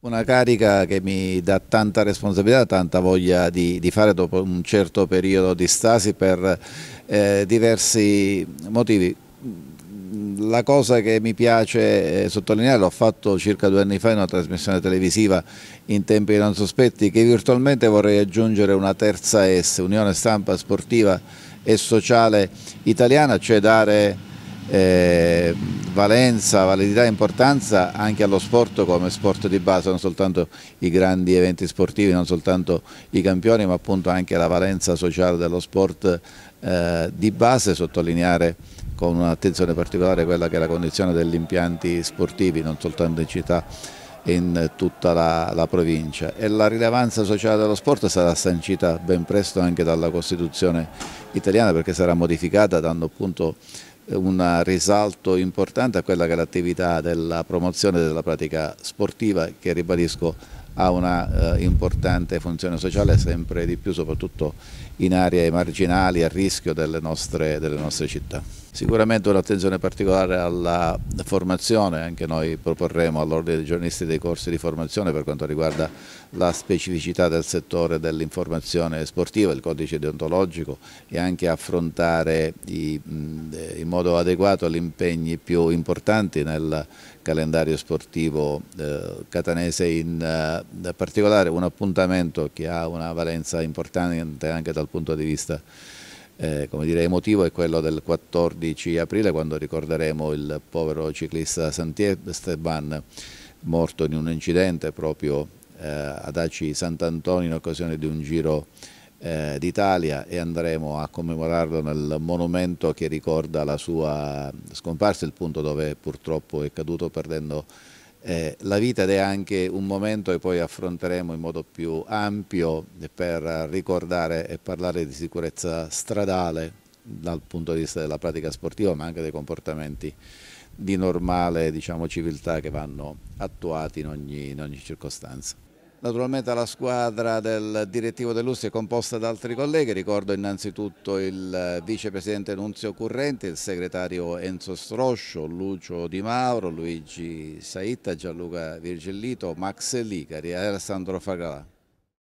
Una carica che mi dà tanta responsabilità, tanta voglia di, di fare dopo un certo periodo di stasi per eh, diversi motivi. La cosa che mi piace eh, sottolineare, l'ho fatto circa due anni fa in una trasmissione televisiva in tempi non sospetti, che virtualmente vorrei aggiungere una terza S, Unione Stampa Sportiva e Sociale Italiana, cioè dare eh, valenza, validità e importanza anche allo sport come sport di base, non soltanto i grandi eventi sportivi, non soltanto i campioni, ma appunto anche la valenza sociale dello sport eh, di base, sottolineare con un'attenzione particolare quella che è la condizione degli impianti sportivi, non soltanto in città in tutta la, la, provincia e la rilevanza sociale dello sport sarà sancita ben presto anche dalla Costituzione italiana perché sarà modificata dando appunto un risalto importante a quella che è l'attività della promozione della pratica sportiva che ribadisco ha una eh, importante funzione sociale sempre di più soprattutto in aree marginali a rischio delle nostre, delle nostre città. Sicuramente un'attenzione particolare alla formazione, anche noi proporremo all'ordine dei giornalisti dei corsi di formazione per quanto riguarda la specificità del settore dell'informazione sportiva, il codice deontologico e anche affrontare in modo adeguato gli impegni più importanti nel calendario sportivo eh, catanese, in eh, particolare un appuntamento che ha una valenza importante anche dal punto di vista eh, dire, emotivo è quello del 14 aprile quando ricorderemo il povero ciclista Santier morto in un incidente proprio eh, ad Aci Sant'Antonio in occasione di un giro eh, d'Italia e andremo a commemorarlo nel monumento che ricorda la sua scomparsa, il punto dove purtroppo è caduto perdendo eh, la vita ed è anche un momento che poi affronteremo in modo più ampio per ricordare e parlare di sicurezza stradale dal punto di vista della pratica sportiva ma anche dei comportamenti di normale diciamo, civiltà che vanno attuati in ogni, in ogni circostanza. Naturalmente la squadra del direttivo dell'USI è composta da altri colleghi, ricordo innanzitutto il eh, vicepresidente Nunzio Currenti, il segretario Enzo Stroscio, Lucio Di Mauro, Luigi Saitta, Gianluca Virgillito, Max Licari e Alessandro Fagalà.